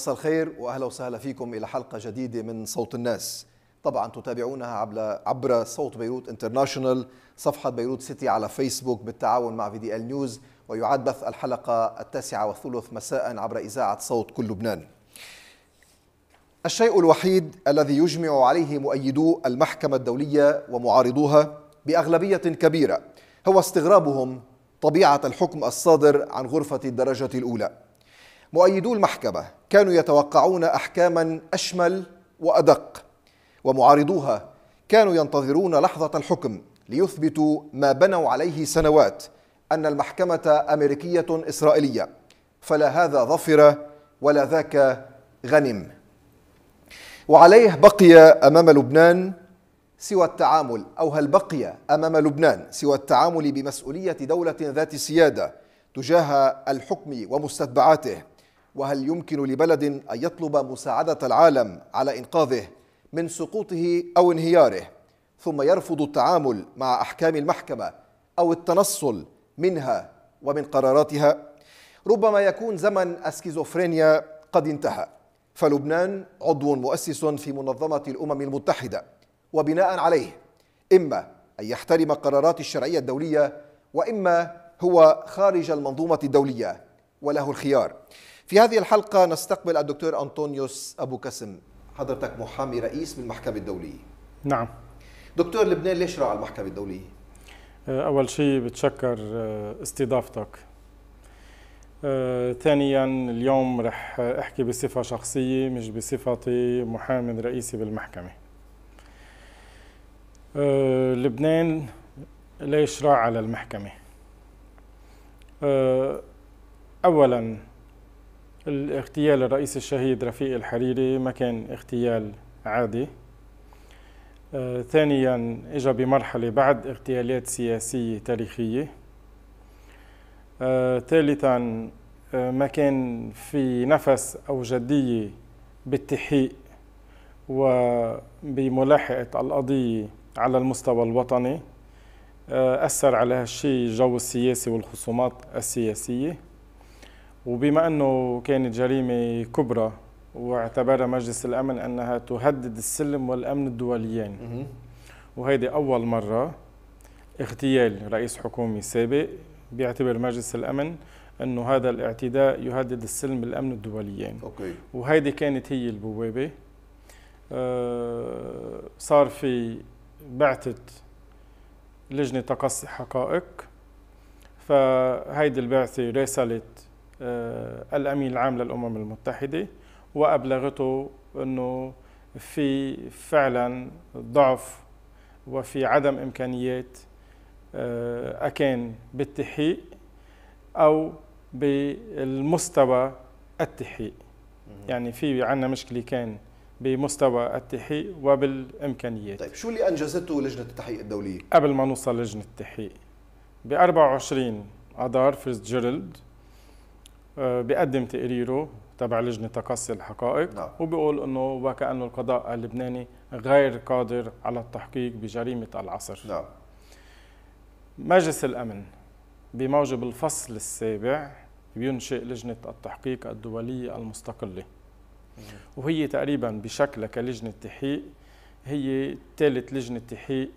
مساء الخير واهلا وسهلا فيكم الى حلقه جديده من صوت الناس. طبعا تتابعونها عبر عبر صوت بيروت انترناشونال صفحه بيروت سيتي على فيسبوك بالتعاون مع في دي ال نيوز ويعاد بث الحلقه التاسعه والثلث مساء عبر اذاعه صوت كل لبنان. الشيء الوحيد الذي يجمع عليه مؤيدو المحكمه الدوليه ومعارضوها باغلبيه كبيره هو استغرابهم طبيعه الحكم الصادر عن غرفه الدرجه الاولى. مؤيدو المحكمة كانوا يتوقعون أحكاما أشمل وأدق ومعارضوها كانوا ينتظرون لحظة الحكم ليثبتوا ما بنوا عليه سنوات أن المحكمة أمريكية إسرائيلية فلا هذا ظفر ولا ذاك غنم وعليه بقي أمام لبنان سوى التعامل أو هل بقي أمام لبنان سوى التعامل بمسؤولية دولة ذات سيادة تجاه الحكم ومستتبعاته وهل يمكن لبلد أن يطلب مساعدة العالم على إنقاذه من سقوطه أو انهياره ثم يرفض التعامل مع أحكام المحكمة أو التنصل منها ومن قراراتها ربما يكون زمن السكيزوفرينيا قد انتهى فلبنان عضو مؤسس في منظمة الأمم المتحدة وبناء عليه إما أن يحترم قرارات الشرعية الدولية وإما هو خارج المنظومة الدولية وله الخيار في هذه الحلقة نستقبل الدكتور أنطونيوس أبو كسم حضرتك محامي رئيس بالمحكمة الدولية نعم دكتور لبنان ليش راعى المحكمة الدولية؟ أه، أول شيء بتشكر أه، استضافتك أه، ثانيا اليوم رح أحكي بصفة شخصية مش بصفتي محامي رئيسي بالمحكمة لبنان ليش راعى المحكمة؟ أولا الاغتيال الرئيس الشهيد رفيق الحريري ما كان اغتيال عادي آه، ثانيا اجى بمرحلة بعد اغتيالات سياسية تاريخية آه، ثالثا آه، ما كان في نفس أو جدية بالتحقيق وبملاحقة القضية على المستوى الوطني أثر على هالشيء الجو السياسي والخصومات السياسية وبما أنه كانت جريمة كبرى واعتبر مجلس الأمن أنها تهدد السلم والأمن الدوليين وهيدي أول مرة اغتيال رئيس حكومي سابق بيعتبر مجلس الأمن أنه هذا الاعتداء يهدد السلم والأمن الدوليين أوكي. وهيدي كانت هي البوابة آه صار في بعثة لجنة تقصي حقائق فهيدي البعثة راسلت آه، الامين العام للامم المتحده وابلغته انه في فعلا ضعف وفي عدم امكانيات آه، اكان بالتحقيق او بالمستوى التحقيق يعني في عندنا مشكله كان بمستوى التحقيق وبالامكانيات طيب شو اللي انجزته لجنه التحقيق الدوليه قبل ما نوصل لجنه التحقيق ب 24 اذار فيتزجيرالد آه، بيقدم تقريره تبع لجنة تقصي الحقائق نعم. وبيقول أنه وكأنه القضاء اللبناني غير قادر على التحقيق بجريمة العصر نعم. مجلس الأمن بموجب الفصل السابع بينشئ لجنة التحقيق الدولية المستقلة وهي تقريبا بشكلها كلجنة تحقيق هي ثالث لجنة تحقيق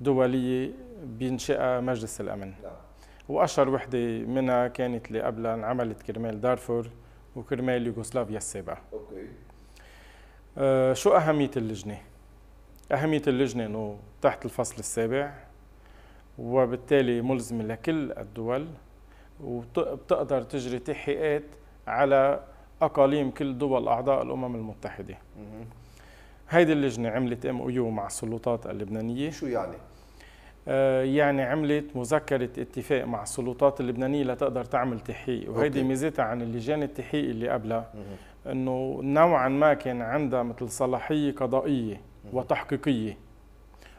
دولية بينشئها مجلس الأمن نعم. واشهر وحده منها كانت اللي قبلها انعملت كرمال دارفور وكرمال يوغوسلافيا السابعه. اوكي. آه، شو اهميه اللجنه؟ اهميه اللجنه انه تحت الفصل السابع وبالتالي ملزمه لكل الدول وبتقدر تجري تحقيقات على اقاليم كل دول اعضاء الامم المتحده. هيدي اللجنه عملت ام او يو مع السلطات اللبنانيه شو يعني آه، يعني عملت مذكرة اتفاق مع السلطات اللبنانية لتقدر تعمل تحقيق وهيدي ميزتها عن اللجان التحقيق اللي قبلها انه نوعا ما كان عندها مثل صلاحية قضائية وتحقيقية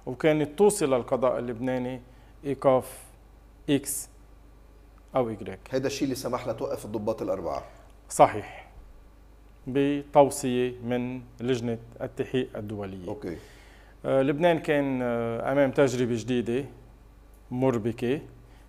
وكانت توصل للقضاء اللبناني ايقاف اكس او اجريك هذا الشيء اللي سمح لها توقف الضباط الاربعه صحيح بتوصيه من لجنه التحقيق الدوليه اوكي آه، لبنان كان آه، امام تجربه جديده مربكه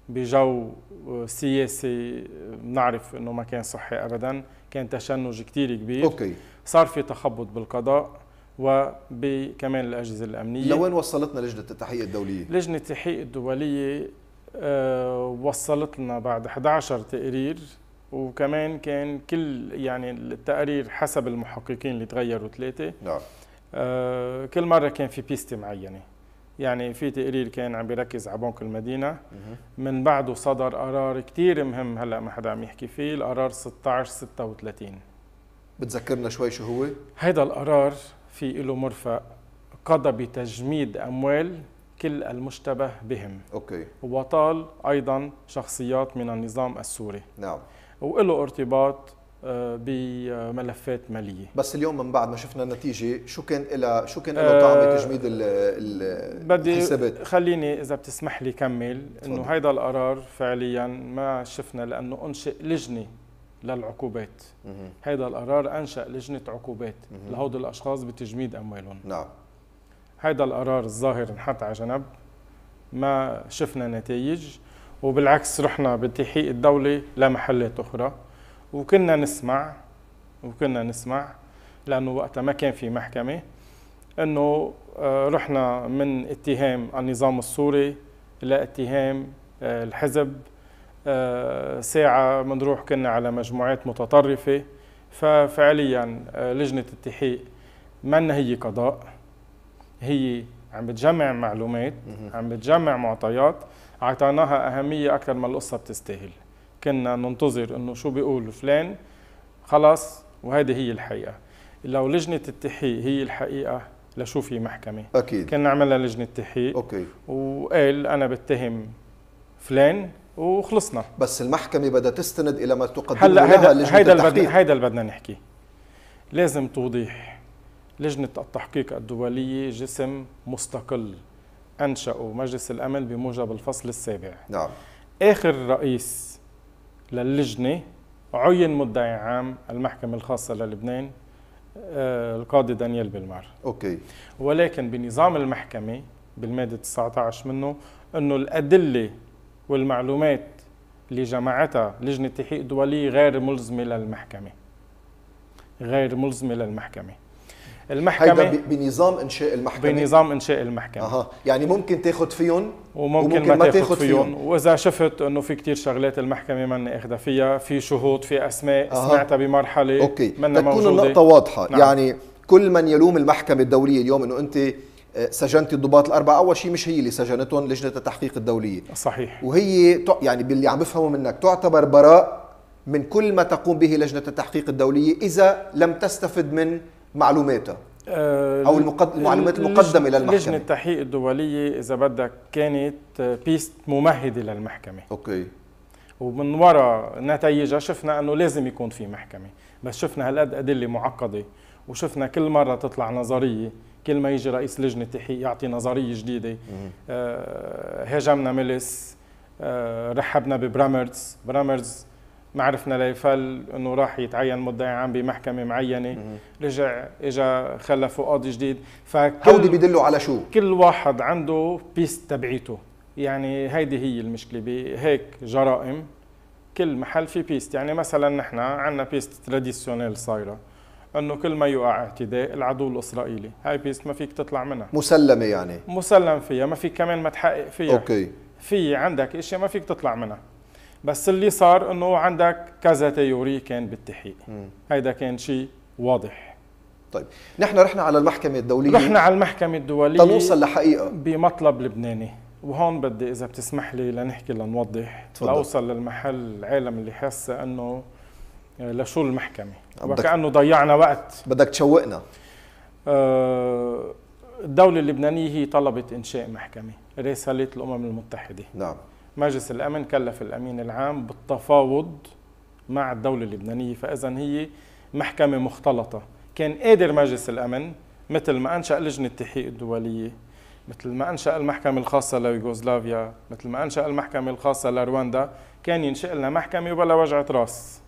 بجو آه، سياسي بنعرف انه ما كان صحي ابدا كان تشنج كثير كبير اوكي صار في تخبط بالقضاء وبكمان الاجهزه الامنيه لوين وصلتنا لجنه التحقيق الدوليه؟ لجنه التحقيق الدوليه وصلتنا بعد 11 تقرير وكمان كان كل يعني التقارير حسب المحققين اللي تغيروا ثلاثه نعم آه، كل مره كان في بيستي معينه يعني في تقرير كان عم بيركز على بنك المدينه من بعده صدر قرار كثير مهم هلا ما حدا عم يحكي فيه القرار 16 36 بتذكرنا شوي شو هو هيدا القرار في له مرفق قضى بتجميد اموال كل المشتبه بهم اوكي وطال ايضا شخصيات من النظام السوري نعم وله ارتباط آه، بملفات ماليه بس اليوم من بعد ما شفنا النتيجه شو كان لها شو كان آه، طعم تجميد الحسابات بدي خليني اذا بتسمح لي كمل انه هيدا القرار فعليا ما شفنا لانه انشئ لجنه للعقوبات هيدا القرار انشا لجنه عقوبات لهود الاشخاص بتجميد اموالهم نعم هيدا القرار الظاهر انحط على جنب ما شفنا نتائج وبالعكس رحنا بتحقيق الدوله لمحلات اخرى وكنا نسمع وكنا نسمع لانه وقتها ما كان في محكمه انه آه، رحنا من اتهام النظام السوري لاتهام آه، الحزب آه، ساعة بنروح كنا على مجموعات متطرفة ففعليا لجنة التحقيق من هي قضاء هي عم بتجمع معلومات عم بتجمع معطيات اعطيناها اهميه اكثر ما القصه بتستاهل كنا ننتظر انه شو بيقول فلان خلص وهذه هي الحقيقه لو لجنه التحقيق هي الحقيقه لشو في محكمه اكيد كنا عملنا لجنه تحقيق اوكي وقال انا بتهم فلان وخلصنا بس المحكمه بدها تستند الى ما تقدمه هلا هيدا هيدا اللي هيدا اللي بدنا نحكي لازم توضيح لجنه التحقيق الدوليه جسم مستقل انشأه مجلس الامن بموجب الفصل السابع نعم اخر رئيس للجنة عين مدعي عام المحكمة الخاصة للبنان آه، القاضي دانيال بالمار أوكي ولكن بنظام المحكمة بالمادة 19 منه أنه الأدلة والمعلومات اللي جمعتها لجنة تحقيق دولية غير ملزمة للمحكمة غير ملزمة للمحكمة المحكمه هيدا بنظام انشاء المحكمه بنظام انشاء المحكمه اها يعني ممكن تاخذ فيهم وممكن, وممكن ما تاخذ فيهم. فيهم واذا شفت انه في كتير شغلات المحكمه منا اخذها فيها في شهود في اسماء أه. سمعتها بمرحله اوكي تكون موجوده النقطه واضحه نعم. يعني كل من يلوم المحكمه الدوليه اليوم انه انت آه، سجنت الضباط الأربعة أول شيء مش هي اللي سجنتهم لجنة التحقيق الدولية صحيح وهي يعني باللي عم بفهمه منك تعتبر براء من كل ما تقوم به لجنة التحقيق الدولية إذا لم تستفد من معلوماتها آه، او المقد... المعلومات المقدمه الى المحكمه لجنه التحقيق الدوليه اذا بدك كانت آه، بيست ممهده للمحكمه اوكي ومن وراء نتائجها شفنا انه لازم يكون في محكمه بس شفنا هالقد ادله معقده وشفنا كل مره تطلع نظريه كل ما يجي رئيس لجنه تحقيق يعطي نظريه جديده آه هاجمنا ميلس آه رحبنا ببرامرز برامرز ما عرفنا ليفل انه راح يتعين مدعي عام بمحكمه معينه رجع اجى خلفه قاضي جديد فكل هودي بيدلوا على شو كل واحد عنده بيس تبعيته يعني هيدي هي المشكله بهيك جرائم كل محل في بيست يعني مثلا نحن عندنا بيست تراديسيونيل صايره انه كل ما يقع اعتداء العدو الاسرائيلي هاي بيست ما فيك تطلع منها مسلمه يعني مسلم فيها ما فيك كمان ما تحقق فيها اوكي في عندك اشياء ما فيك تطلع منها بس اللي صار انه عندك كذا تيوري كان بالتحقيق هيدا كان شيء واضح طيب نحن رحنا على المحكمة الدولية رحنا على المحكمة الدولية تنوصل لحقيقة بمطلب لبناني وهون بدي إذا بتسمح لي لنحكي لنوضح تفضل. لأوصل للمحل العالم اللي حاسة أنه آه، لشو المحكمة وكأنه ضيعنا وقت بدك تشوقنا آه، الدولة اللبنانية هي طلبت إنشاء محكمة رسالة الأمم المتحدة نعم مجلس الأمن كلف الأمين العام بالتفاوض مع الدولة اللبنانية فإذا هي محكمة مختلطة كان قادر مجلس الأمن مثل ما أنشأ لجنة التحقيق الدولية مثل ما أنشأ المحكمة الخاصة ليوغوسلافيا مثل ما أنشأ المحكمة الخاصة لرواندا كان ينشئ لنا محكمة وبلا وجعة راس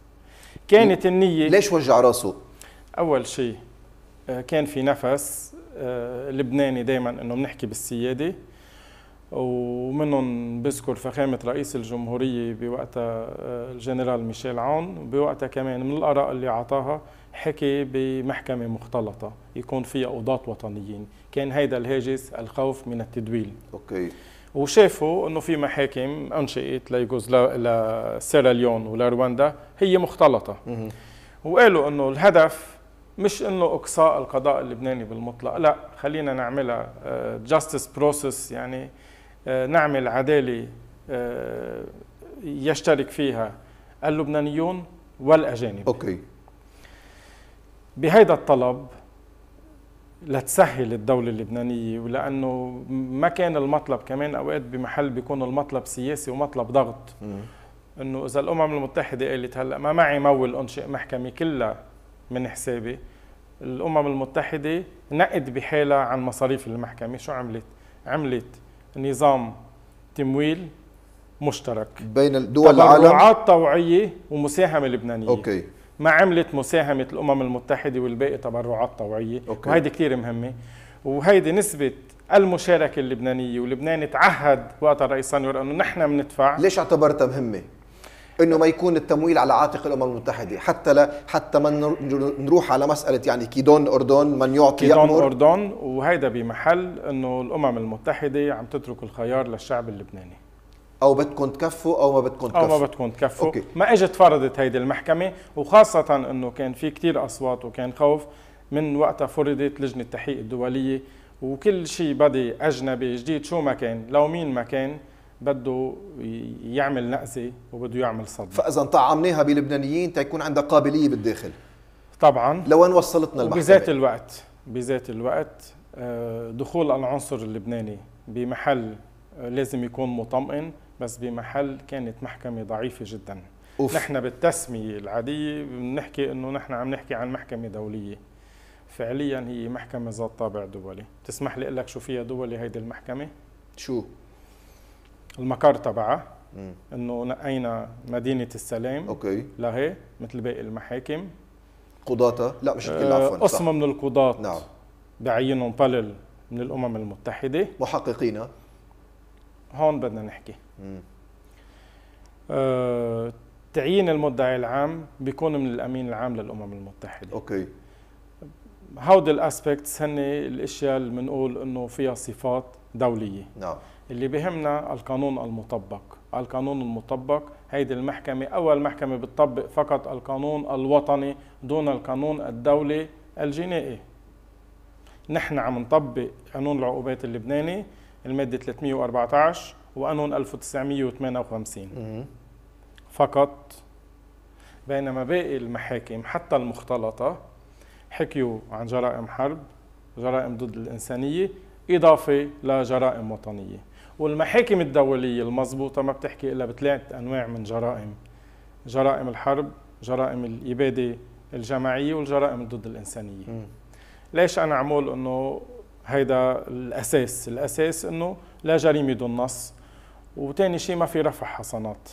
كانت النية ليش وجع راسه؟ أول شيء آه، كان في نفس آه، لبناني دائما انه بنحكي بالسياده ومنهم بذكر فخامة رئيس الجمهورية بوقتها آه، الجنرال ميشيل عون بوقتها كمان من الآراء اللي عطاها حكي بمحكمة مختلطة يكون فيها قضاة وطنيين كان هيدا الهاجس الخوف من التدويل أوكي. وشافوا انه في محاكم انشئت ليجوز لسيراليون ولرواندا هي مختلطه وقالوا انه الهدف مش انه اقصاء القضاء اللبناني بالمطلق لا خلينا نعملها جاستس آه، بروسس يعني آه، نعمل عداله آه، يشترك فيها اللبنانيون والاجانب اوكي بهيدا الطلب لتسهل الدولة اللبنانية ولأنه ما كان المطلب كمان أوقات بمحل بيكون المطلب سياسي ومطلب ضغط أنه إذا الأمم المتحدة قالت هلأ ما معي مول أنشئ محكمة كلها من حسابي الأمم المتحدة نقد بحالها عن مصاريف المحكمة شو عملت؟ عملت نظام تمويل مشترك بين الدول العالم تبرعات طوعيه ومساهمه لبنانيه اوكي ما عملت مساهمه الامم المتحده والباقي تبرعات طوعيه أوكي. وهيدي كثير مهمه وهيدي نسبه المشاركه اللبنانيه ولبنان تعهد وقت الرئيس سنور انه نحن بندفع ليش اعتبرتها مهمه انه ما يكون التمويل على عاتق الامم المتحده حتى لا حتى ما نروح على مساله يعني كيدون اردن من يعطي كيدون يأمر. اردن وهيدا بمحل انه الامم المتحده عم تترك الخيار للشعب اللبناني او بدكم تكفوا او ما بدكم تكفوا او ما بدكم تكفوا أوكي. ما اجت فرضت هيدي المحكمه وخاصه انه كان في كثير اصوات وكان خوف من وقتها فرضت لجنه التحقيق الدوليه وكل شيء بدي اجنبي جديد شو ما كان لو مين ما كان بده يعمل نقزه وبده يعمل صدمه فاذا طعمناها بلبنانيين تيكون عندها قابليه بالداخل طبعا لوين وصلتنا المحكمه بذات الوقت بذات الوقت آه، دخول العنصر اللبناني بمحل آه، لازم يكون مطمئن بس بمحل كانت محكمه ضعيفه جدا أوف. نحن بالتسميه العاديه بنحكي انه نحن عم نحكي عن محكمه دوليه فعليا هي محكمه ذات طابع دولي تسمح لي اقول لك شو فيها دولي هيدي المحكمه شو المقر تبعها انه نقينا مدينه السلام اوكي لهي مثل باقي المحاكم قضاتها لا مش الكل عفوا آه، قسم من القضاة نعم بعينهم بلل من الامم المتحده محققين آه. هون بدنا نحكي آه، تعيين المدعي العام بيكون من الامين العام للامم المتحده اوكي هودي الاسبكتس هن الاشياء اللي بنقول انه فيها صفات دوليه نعم اللي بهمنا القانون المطبق القانون المطبق هيدي المحكمة أول محكمة بتطبق فقط القانون الوطني دون القانون الدولي الجنائي نحن عم نطبق قانون العقوبات اللبناني المادة 314 وقانون 1958 فقط بينما باقي المحاكم حتى المختلطة حكيوا عن جرائم حرب جرائم ضد الإنسانية إضافة لجرائم وطنية والمحاكم الدولية المضبوطة ما بتحكي إلا بثلاث أنواع من جرائم جرائم الحرب جرائم الإبادة الجماعية والجرائم ضد الإنسانية م. ليش أنا عم إنه هيدا الأساس الأساس إنه لا جريمة دون نص وتاني شيء ما في رفع حصانات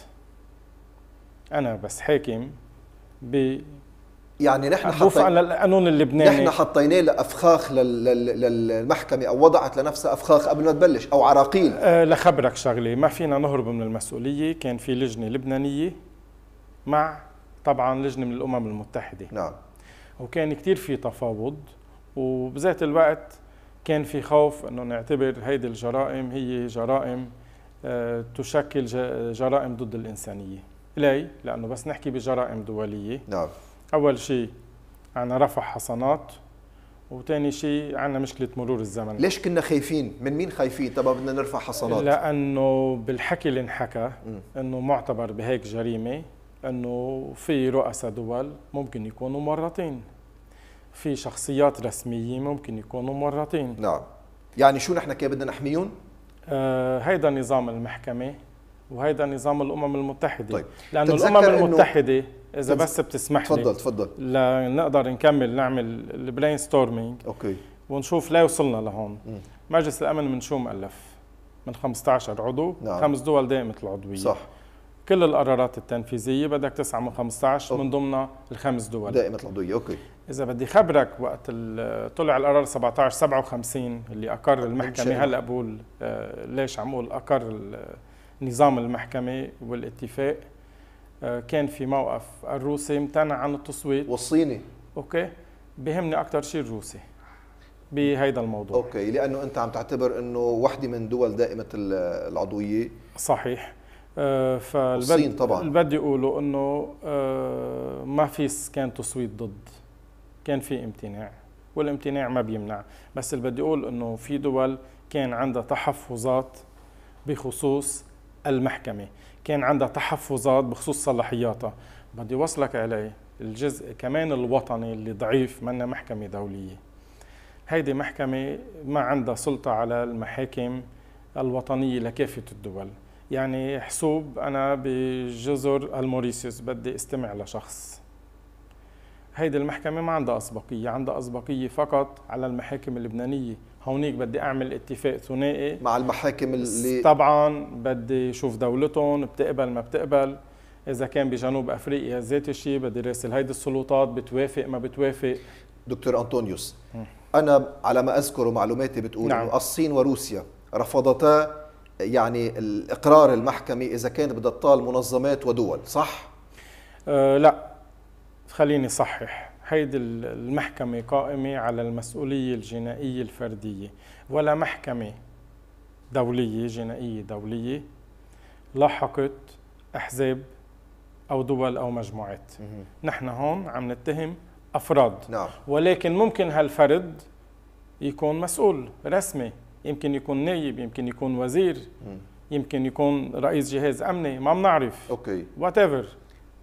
أنا بس حاكم يعني نحن حطينا على القانون اللبناني نحن حطيناه لافخاخ للمحكمه او وضعت لنفسها افخاخ قبل ما تبلش او عراقيل أه لخبرك شغله ما فينا نهرب من المسؤوليه كان في لجنه لبنانيه مع طبعا لجنه من الامم المتحده نعم وكان كثير في تفاوض وبذات الوقت كان في خوف انه نعتبر هيدي الجرائم هي جرائم أه تشكل جرائم ضد الانسانيه ليه لانه بس نحكي بجرائم دوليه نعم أول شيء عنا رفع حصانات وثاني شيء عنا مشكله مرور الزمن ليش كنا خايفين من مين خايفين طب بدنا نرفع حصانات لانه بالحكي اللي انحكى انه معتبر بهيك جريمه انه في رؤساء دول ممكن يكونوا مرتين في شخصيات رسميه ممكن يكونوا مرتين نعم يعني شو نحن كيف بدنا نحميهم آه هيدا نظام المحكمه وهيدا نظام الامم المتحده طيب. لانه الامم المتحده اذا بس بتسمح تفضل لي تفضل لنقدر نكمل نعمل البرين ستورمينج اوكي ونشوف ليه وصلنا لهون م. مجلس الامن من شو مؤلف من 15 عضو نعم. خمس دول دائمه العضويه صح كل القرارات التنفيذيه بدك تسعه من 15 أوكي. من ضمنها الخمس دول دائمه العضويه اوكي اذا بدي خبرك وقت طلع القرار 17 57 اللي اقر المحكمه هلا بقول آه، ليش عم اقول اقر نظام المحكمة والاتفاق آه، كان في موقف الروسي امتنع عن التصويت والصيني اوكي بهمني اكثر شيء الروسي بهيدا الموضوع اوكي لانه انت عم تعتبر انه وحده من دول دائمه العضويه صحيح آه، فالبد طبعا البد يقولوا انه آه، ما في كان تصويت ضد كان في امتناع والامتناع ما بيمنع بس اللي بدي اقول انه في دول كان عندها تحفظات بخصوص المحكمة كان عندها تحفظات بخصوص صلاحياتها بدي وصلك عليه الجزء كمان الوطني اللي ضعيف منا محكمة دولية هيدي محكمة ما عندها سلطة على المحاكم الوطنية لكافة الدول يعني حسوب أنا بجزر الموريسيوس بدي استمع لشخص هيدي المحكمة ما عندها أسبقية عندها أسبقية فقط على المحاكم اللبنانية هونيك بدي اعمل اتفاق ثنائي مع المحاكم اللي طبعا بدي شوف دولتهم بتقبل ما بتقبل اذا كان بجنوب افريقيا ذات الشيء بدي راسل هيدي السلطات بتوافق ما بتوافق دكتور انطونيوس انا على ما اذكر معلوماتي بتقول نعم. الصين وروسيا رفضتا يعني الاقرار المحكمي اذا كان بدها تطال منظمات ودول صح أه لا خليني صحح هيدي المحكمة قائمة على المسؤولية الجنائية الفردية ولا محكمة دولية جنائية دولية لاحقت أحزاب أو دول أو مجموعات نحن هون عم نتهم أفراد نعم. ولكن ممكن هالفرد يكون مسؤول رسمي يمكن يكون نايب يمكن يكون وزير مم. يمكن يكون رئيس جهاز أمني ما بنعرف أوكي Whatever.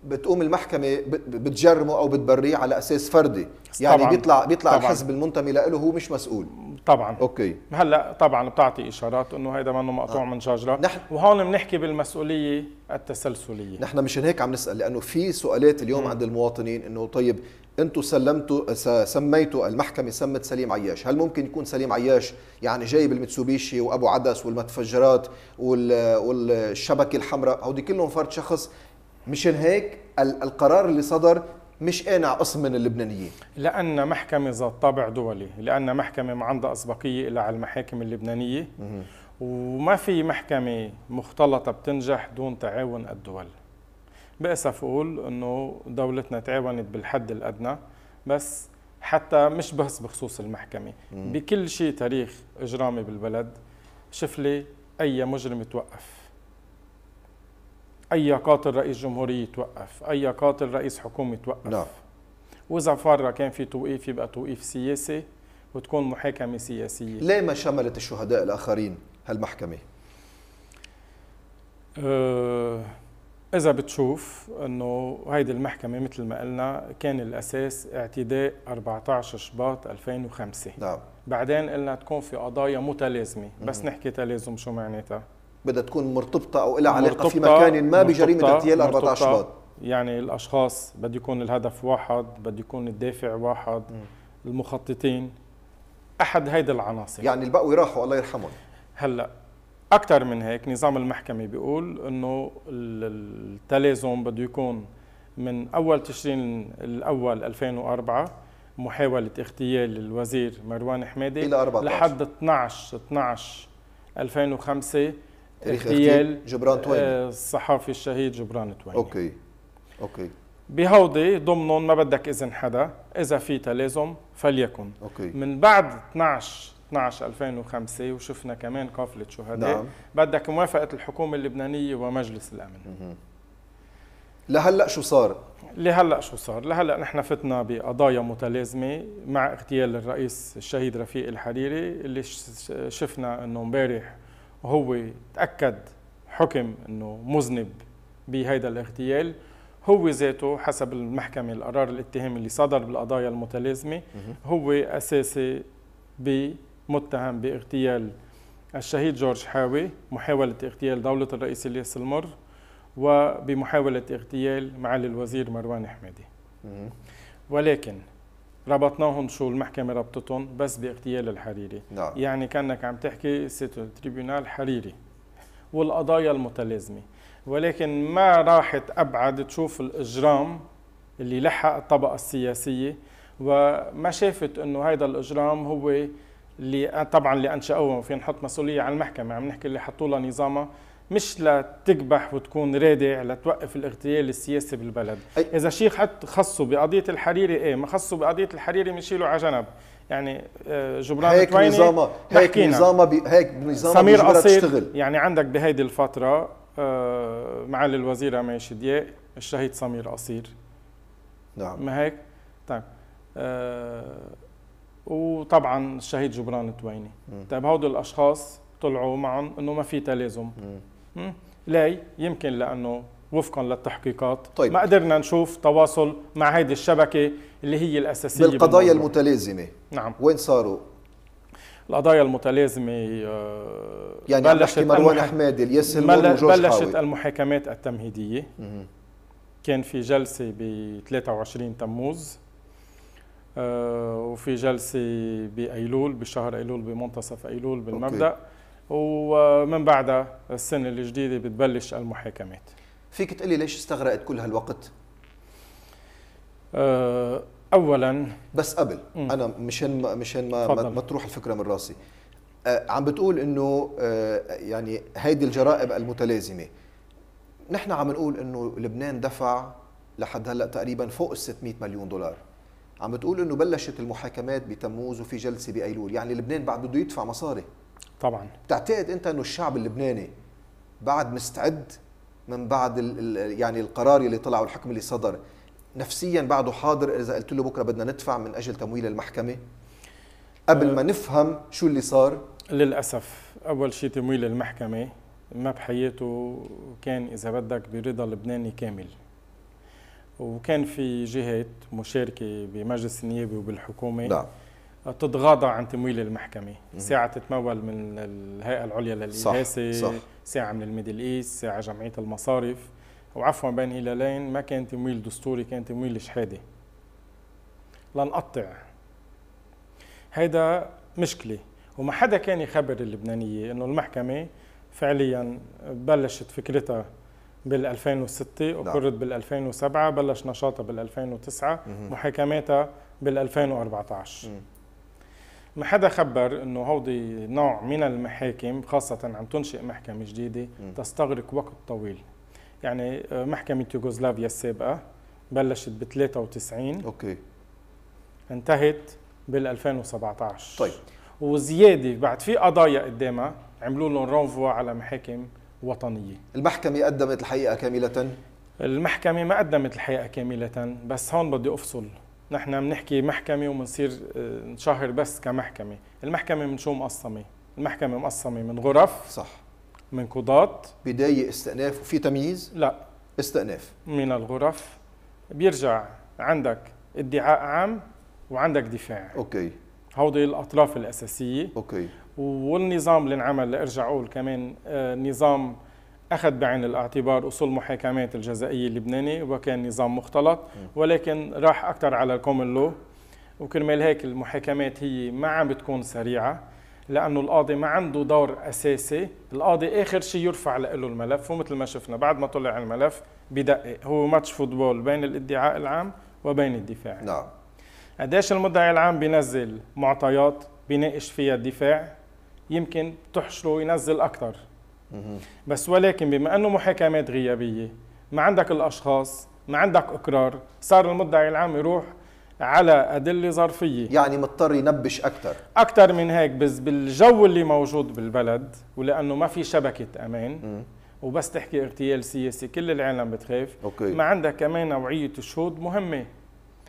بتقوم المحكمه بتجرمه او بتبريه على اساس فردي يعني طبعاً بيطلع بيطلع طبعاً الحزب المنتمي له هو مش مسؤول طبعا اوكي هلا طبعا بتعطي اشارات انه هيدا منه مقطوع آه. من شجره نحن وهون بنحكي بالمسؤوليه التسلسليه نحن مشان هيك عم نسال لانه في سؤالات اليوم م. عند المواطنين انه طيب انتم سلمتوا سميتوا المحكمه سمت سليم عياش، هل ممكن يكون سليم عياش يعني جايب المتسوبيشي وابو عدس والمتفجرات والشبكه الحمراء هودي كلهم فرد شخص مشان هيك القرار اللي صدر مش قانع قسم من اللبنانيين لأن محكمة ذات طابع دولي لأن محكمة ما عندها أسبقية إلا على المحاكم اللبنانية وما في محكمة مختلطة بتنجح دون تعاون الدول بأسف أقول أنه دولتنا تعاونت بالحد الأدنى بس حتى مش بس بخصوص المحكمة بكل شيء تاريخ إجرامي بالبلد شف لي أي مجرم توقف اي قاتل رئيس جمهوريه يتوقف اي قاتل رئيس حكومه يتوقف نعم واذا فاره كان في توقيف يبقى توقيف سياسي وتكون محاكمه سياسيه ليه ما شملت الشهداء الاخرين هالمحكمه أه إذا بتشوف أنه هيدي المحكمة مثل ما قلنا كان الأساس اعتداء 14 شباط 2005 نعم بعدين قلنا تكون في قضايا متلازمة بس نحكي تلازم شو معناتها بدها تكون مرتبطه او لها علاقه في مكان ما بجريمه اغتيال 14 شباط يعني الاشخاص بده يكون الهدف واحد بده يكون الدافع واحد م. المخططين احد هيدي العناصر يعني البقوي راحوا الله يرحمهم هلا اكثر من هيك نظام المحكمه بيقول انه التلازم بده يكون من اول تشرين الاول 2004 محاوله اغتيال الوزير مروان حمادي الى 14 لحد 12 12 2005 اغتيال جبران تويني آه، الصحافي الشهيد جبران توين اوكي اوكي بهودي ضمنهم ما بدك اذن حدا اذا في تلازم فليكن أوكي. من بعد 12 12 2005 وشفنا كمان قافله شهداء نعم. بدك موافقه الحكومه اللبنانيه ومجلس الامن لهلا شو صار لهلا شو صار؟ لهلا نحن فتنا بقضايا متلازمه مع اغتيال الرئيس الشهيد رفيق الحريري اللي شفنا انه امبارح هو تأكد حكم أنه مذنب بهيدا الاغتيال هو ذاته حسب المحكمة القرار الاتهام اللي صدر بالقضايا المتلازمة هو أساسي بمتهم باغتيال الشهيد جورج حاوي محاولة اغتيال دولة الرئيس الياس المر وبمحاولة اغتيال معالي الوزير مروان حمادي ولكن ربطناهم شو المحكمه ربطتهم بس باغتيال الحريري نعم. يعني كانك عم تحكي سيتو تريبيونال حريري والقضايا المتلازمه ولكن ما راحت ابعد تشوف الاجرام اللي لحق الطبقه السياسيه وما شافت انه هذا الاجرام هو اللي طبعا اللي انشاوه فينا نحط مسؤوليه على المحكمه عم نحكي اللي حطوا لها نظامها مش لتكبح وتكون رادع لتوقف الاغتيال السياسي بالبلد أي. اذا شيء حط خصه بقضيه الحريري ايه ما خصه بقضيه الحريري بنشيله على جنب يعني آه، جبران هيك نظامه هيك نظامه بي هيك نظامه سمير قصير يعني عندك بهيدي الفتره آه، معالي الوزيره ماشي ضياء الشهيد سمير قصير نعم ما هيك طيب آه وطبعا الشهيد جبران التويني طيب هودي الاشخاص طلعوا معهم انه ما في تلازم لي يمكن لانه وفقا للتحقيقات طيب. ما قدرنا نشوف تواصل مع هذه الشبكه اللي هي الاساسيه بالقضايا بالمرة. المتلازمه نعم وين صاروا القضايا المتلازمه آه، يعني بلشت مروان حمادي الياس بلشت المحاكمات التمهيديه مم. كان في جلسه ب 23 تموز آه، وفي جلسه بايلول بشهر ايلول بمنتصف ايلول بالمبدا أوكي. ومن بعدها السنة الجديدة بتبلش المحاكمات فيك تقلي ليش استغرقت كل هالوقت؟ آه، اولا بس قبل م. انا مشان ما مشان ما, فضل. ما تروح الفكره من راسي آه، عم بتقول انه آه، يعني هيدي الجرائم المتلازمه نحن عم نقول انه لبنان دفع لحد هلا تقريبا فوق ال 600 مليون دولار عم بتقول انه بلشت المحاكمات بتموز وفي جلسه بايلول يعني لبنان بعد بده يدفع مصاري طبعا تعتقد انت انه الشعب اللبناني بعد مستعد من بعد الـ الـ يعني القرار اللي طلع والحكم اللي صدر نفسيا بعده حاضر اذا قلت له بكره بدنا ندفع من اجل تمويل المحكمه قبل ما أه. نفهم شو اللي صار للاسف اول شيء تمويل المحكمه ما بحياته كان اذا بدك برضا لبناني كامل وكان في جهات مشاركه بمجلس النيابه وبالحكومه نعم. تتغاضى عن تمويل المحكمة ساعة تتمول من الهيئة العليا للإغاثة صح. صح. ساعة من الميدل إيست ساعة جمعية المصارف وعفوا بين هلالين ما كان تمويل دستوري كان تمويل شهادة لنقطع هيدا مشكلة وما حدا كان يخبر اللبنانية انه المحكمة فعليا بلشت فكرتها بال 2006 وقرت بال 2007 بلش نشاطها بال 2009 محاكماتها بال 2014 ما حدا خبر انه هودي نوع من المحاكم خاصة عم تنشئ محكمة جديدة تستغرق وقت طويل يعني آه، محكمة يوغوسلافيا السابقة بلشت ب 93 اوكي انتهت بال 2017 طيب وزيادة بعد في قضايا قدامها عملوا لهم رونفوا على محاكم وطنية المحكمة قدمت الحقيقة كاملة؟ المحكمة ما قدمت الحقيقة كاملة بس هون بدي أفصل نحن بنحكي محكمه وبنصير نشهر آه، بس كمحكمه المحكمه من شو مقسمه المحكمه مقسمه من غرف صح من قضاة بداية استئناف وفي تمييز؟ لا استئناف من الغرف بيرجع عندك ادعاء عام وعندك دفاع اوكي هودي الاطراف الاساسيه اوكي والنظام اللي انعمل لارجع اقول كمان آه، نظام أخذ بعين الاعتبار أصول محاكمات الجزائية اللبناني وكان نظام مختلط ولكن راح أكثر على الكومن لو وكرمال هيك المحاكمات هي ما عم بتكون سريعة لأنه القاضي ما عنده دور أساسي القاضي آخر شيء يرفع له الملف ومثل ما شفنا بعد ما طلع الملف بدقق هو ماتش فوتبول بين الادعاء العام وبين الدفاع نعم قديش المدعي العام بينزل معطيات بيناقش فيها الدفاع يمكن تحشره ينزل أكثر بس ولكن بما انه محاكمات غيابيه ما عندك الاشخاص ما عندك اقرار صار المدعي العام يروح على أدلة ظرفية يعني مضطر ينبش أكثر أكثر من هيك بس بالجو اللي موجود بالبلد ولأنه ما في شبكة أمان م. وبس تحكي اغتيال سياسي كل العالم بتخاف أوكي. ما عندك كمان نوعية الشهود مهمة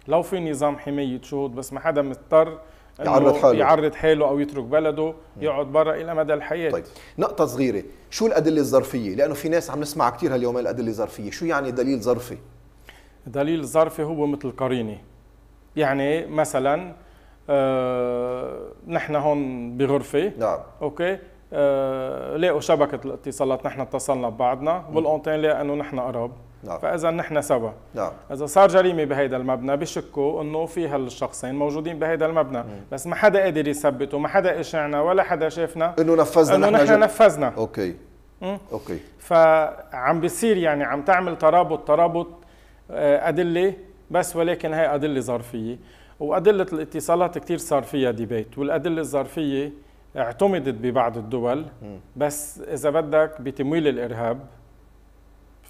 لو في نظام حماية شهود بس ما حدا مضطر يعرض حاله يعرض حاله او يترك بلده يقعد برا الى مدى الحياه طيب نقطه صغيره شو الادله الظرفيه لانه في ناس عم نسمع كثير هاليوم الادله الظرفيه شو يعني دليل ظرفي دليل ظرفي هو مثل قرينه يعني مثلا آه نحن هون بغرفه نعم اوكي آه لقوا شبكه الاتصالات نحن اتصلنا ببعضنا والاونتين لقى انه نحن قراب نعم. فاذا نحن سوا نعم. اذا صار جريمه بهيدا المبنى بشكوا انه في هالشخصين موجودين بهيدا المبنى مم. بس ما حدا قادر يثبته ما حدا اشعنا ولا حدا شافنا انه نفذنا انه نحن, نحن جل... نفذنا اوكي مم. اوكي فعم بيصير يعني عم تعمل ترابط ترابط آه، ادله بس ولكن هي ادله ظرفيه وادله الاتصالات كثير صار فيها ديبيت والادله الظرفيه اعتمدت ببعض الدول بس اذا بدك بتمويل الارهاب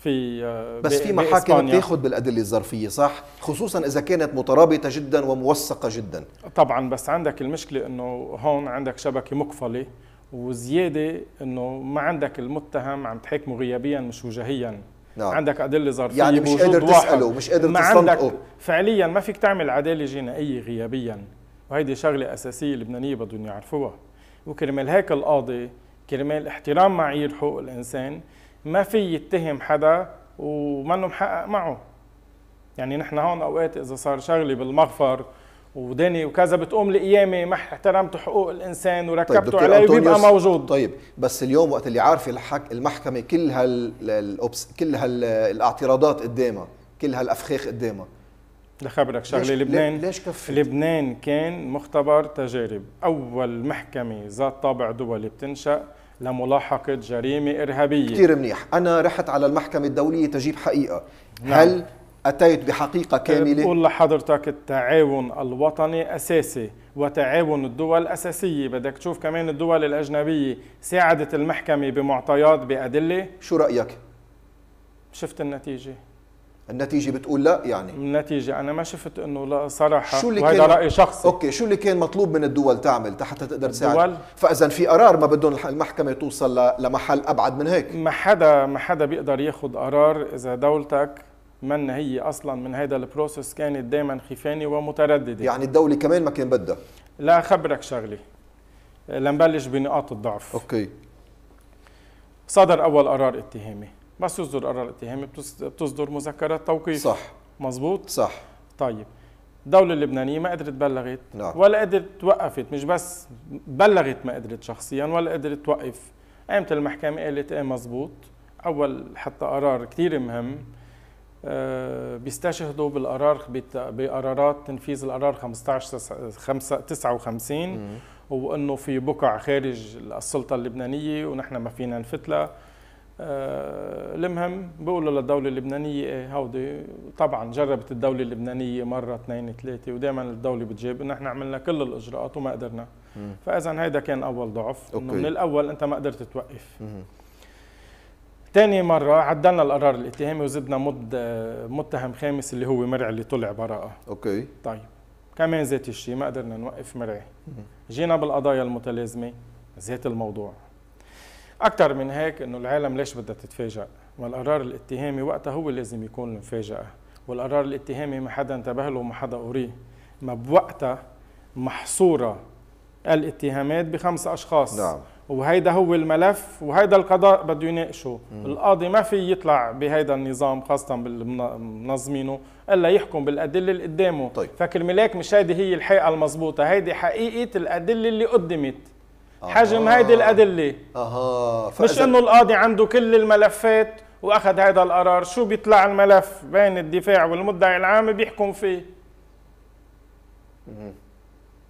في آه، بس في محاكم بتاخذ بالادله الظرفيه صح خصوصا اذا كانت مترابطه جدا وموثقه جدا طبعا بس عندك المشكله انه هون عندك شبكه مقفله وزياده انه ما عندك المتهم عم تحاكمه غيابيا مش وجهيا نعم. عندك ادله ظرفيه يعني مش قادر تساله مش قادر ما عندك فعليا ما فيك تعمل عداله جنائيه غيابيا وهيدي شغله اساسيه لبنانيه بدهم يعرفوها وكرمال هيك القاضي كرمال احترام معايير حقوق الانسان ما في يتهم حدا ومنه محقق معه يعني نحن هون اوقات اذا صار شغلي بالمغفر ودني وكذا بتقوم لقيامه ما احترمت حقوق الانسان وركبته طيب عليه وبيبقى موجود طيب بس اليوم وقت اللي عارفه الحك... المحكمه كل هال كل هالاعتراضات قدامها كل هالافخاخ قدامها لخبرك شغله لبنان ليش كفت؟ لبنان كان مختبر تجارب اول محكمه ذات طابع دولي بتنشا لملاحقه جريمه ارهابيه كثير منيح انا رحت على المحكمه الدوليه تجيب حقيقه نعم. هل اتيت بحقيقه كامله بقول لحضرتك التعاون الوطني اساسي وتعاون الدول اساسيه بدك تشوف كمان الدول الاجنبيه ساعدت المحكمه بمعطيات بادله شو رايك شفت النتيجه النتيجة بتقول لا يعني النتيجة أنا ما شفت إنه لا صراحة شو اللي كان رأي شخصي أوكي شو اللي كان مطلوب من الدول تعمل حتى تقدر تساعد الدول فإذا في قرار ما بدهم المحكمة توصل لمحل أبعد من هيك ما حدا ما حدا بيقدر ياخذ قرار إذا دولتك من هي أصلا من هذا البروسس كانت دائما خيفانة ومترددة يعني الدولة كمان ما كان بدها لا خبرك شغلة لنبلش بنقاط الضعف أوكي صدر أول قرار اتهامي بس يصدر قرار الاتهام بتصدر مذكرات توقيف صح مظبوط صح طيب الدولة اللبنانية ما قدرت بلغت نعم. ولا قدرت وقفت مش بس بلغت ما قدرت شخصيا ولا قدرت توقف قامت المحكمة قالت ايه مظبوط أول حتى قرار كثير مهم أه بيستشهدوا بالقرار بقرارات تنفيذ القرار 15 59 وانه في بقع خارج السلطه اللبنانيه ونحن ما فينا نفتلها المهم آه، بيقولوا للدولة اللبنانية ايه هودي طبعا جربت الدولة اللبنانية مرة اثنين ثلاثة ودائما الدولة بتجيب نحن عملنا كل الإجراءات وما قدرنا فإذا هيدا كان أول ضعف إنه من الأول أنت ما قدرت توقف ثاني مرة عدلنا القرار الاتهامي وزدنا مد متهم خامس اللي هو مرعي اللي طلع براءة اوكي طيب كمان ذات الشيء ما قدرنا نوقف مرعي جينا بالقضايا المتلازمة ذات الموضوع اكثر من هيك انه العالم ليش بدها تتفاجئ ما القرار الاتهامي وقتها هو لازم يكون المفاجاه والقرار الاتهامي ما حدا انتبه له وما حدا قريه ما بوقتها محصوره الاتهامات بخمس اشخاص نعم. وهيدا هو الملف وهيدا القضاء بده يناقشه القاضي ما في يطلع بهيدا النظام خاصه منظمينه الا يحكم بالادله اللي قدامه طيب. فكرمالك مش هيدي هي الحقيقه المضبوطه هيدي حقيقه الادله اللي قدمت آه. حجم هيدي الادله اها مش انه القاضي عنده كل الملفات واخذ هذا القرار شو بيطلع الملف بين الدفاع والمدعي العام بيحكم فيه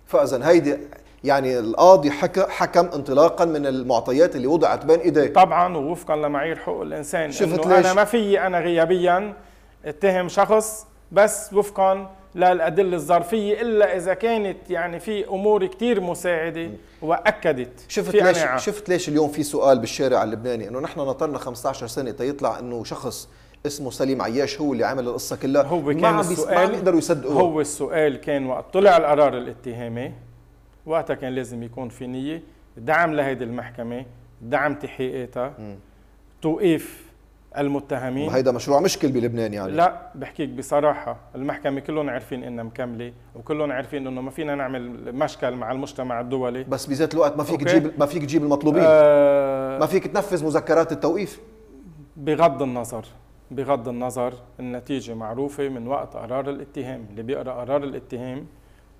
فاذا هيدي يعني القاضي حكى حكم انطلاقا من المعطيات اللي وضعت بين ايديه طبعا ووفقا لمعايير حقوق الانسان شفت ليش؟ انا ما فيي انا غيابيا اتهم شخص بس وفقا للأدلة الظرفية إلا إذا كانت يعني في أمور كتير مساعدة وأكدت شفت في ليش أناعة. شفت ليش اليوم في سؤال بالشارع اللبناني إنه نحن نطرنا 15 سنة تيطلع إنه شخص اسمه سليم عياش هو اللي عمل القصة كلها هو كان ما السؤال ما عم يصدقوه هو السؤال كان وقت طلع القرار الاتهامي وقتها كان لازم يكون في نية دعم لهيدي المحكمة دعم تحقيقاتها توقيف المتهمين هيدا مشروع مشكل بلبنان يعني لا بحكيك بصراحه المحكمه كلهم عارفين انها مكمله وكلهم عارفين انه ما فينا نعمل مشكل مع المجتمع الدولي بس بذات الوقت ما فيك أوكي. تجيب ما فيك تجيب المطلوبين آه ما فيك تنفذ مذكرات التوقيف بغض النظر بغض النظر النتيجه معروفه من وقت قرار الاتهام اللي بيقرا قرار الاتهام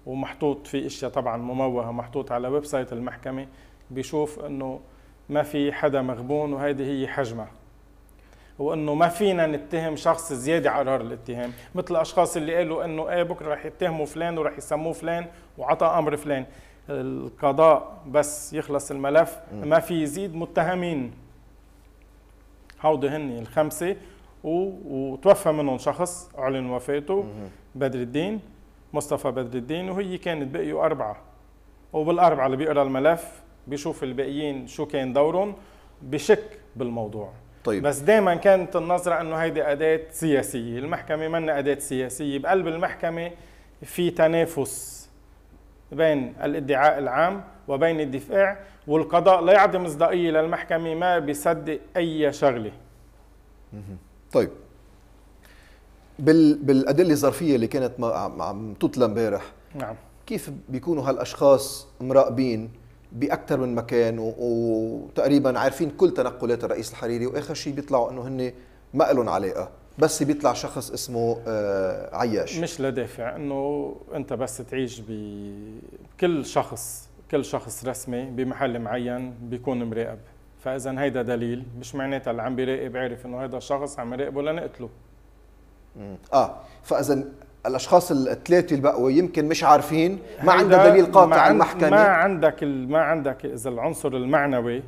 ومحطوط في اشياء طبعا مموهه محطوط على ويب سايت المحكمه بيشوف انه ما في حدا مغبون وهيدي هي حجمها وانه ما فينا نتهم شخص زياده على غرار الاتهام مثل الاشخاص اللي قالوا انه ايه بكره رح يتهموا فلان ورح يسموه فلان وعطى امر فلان القضاء بس يخلص الملف ما في يزيد متهمين هودي هن الخمسه و... وتوفى منهم شخص اعلن وفاته بدر الدين مصطفى بدر الدين وهي كانت بقيوا اربعه وبالاربعه اللي بيقرا الملف بيشوف الباقيين شو كان دورهم بشك بالموضوع طيب بس دائما كانت النظره انه هيدي اداه سياسيه المحكمه منا اداه سياسيه بقلب المحكمه في تنافس بين الادعاء العام وبين الدفاع والقضاء لا يعطي مصداقيه للمحكمه ما بيصدق اي شغله طيب بال بالادله الظرفيه اللي كانت عم تطلى امبارح نعم كيف بيكونوا هالاشخاص مراقبين باكثر من مكان وتقريبا عارفين كل تنقلات الرئيس الحريري واخر شيء بيطلعوا انه هن ما لهم علاقه بس بيطلع شخص اسمه آه، عياش مش لدافع انه انت بس تعيش بكل شخص كل شخص رسمي بمحل معين بيكون مراقب فاذا هيدا دليل مش معناتها اللي عم بيراقب عارف انه هيدا الشخص عم يراقبه لنقتله اه فاذا الاشخاص الثلاثه اللي بقوا يمكن مش عارفين ما عنده دليل قاطع عن المحكمه ما عندك ما عندك اذا العنصر المعنوي